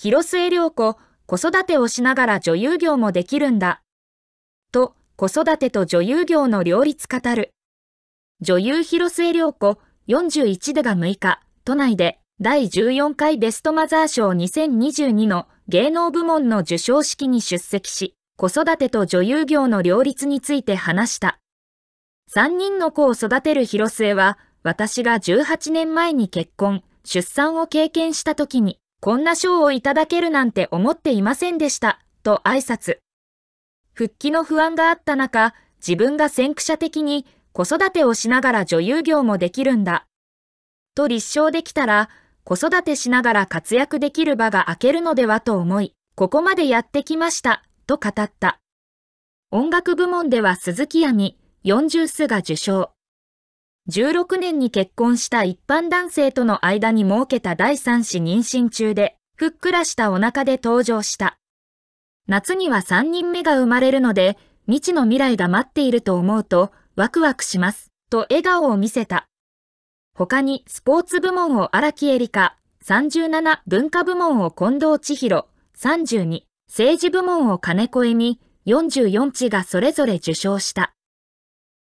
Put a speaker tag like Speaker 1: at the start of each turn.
Speaker 1: 広末涼子、子育てをしながら女優業もできるんだ。と、子育てと女優業の両立語る。女優広末涼子、41でが6日、都内で第14回ベストマザー賞2022の芸能部門の受賞式に出席し、子育てと女優業の両立について話した。3人の子を育てる広末は、私が18年前に結婚、出産を経験した時に、こんな賞をいただけるなんて思っていませんでした、と挨拶。復帰の不安があった中、自分が先駆者的に子育てをしながら女優業もできるんだ。と立証できたら、子育てしながら活躍できる場が開けるのではと思い、ここまでやってきました、と語った。音楽部門では鈴木亜美、40数が受賞。1 6年に結婚した一般男性との間に設けた第三子妊娠中で、ふっくらしたお腹で登場した。夏には3人目が生まれるので、未知の未来が待っていると思うと、ワクワクします、と笑顔を見せた。他にスポーツ部門を荒木絵里カ、37文化部門を近藤千尋、32政治部門を金子恵美、44地がそれぞれ受賞した。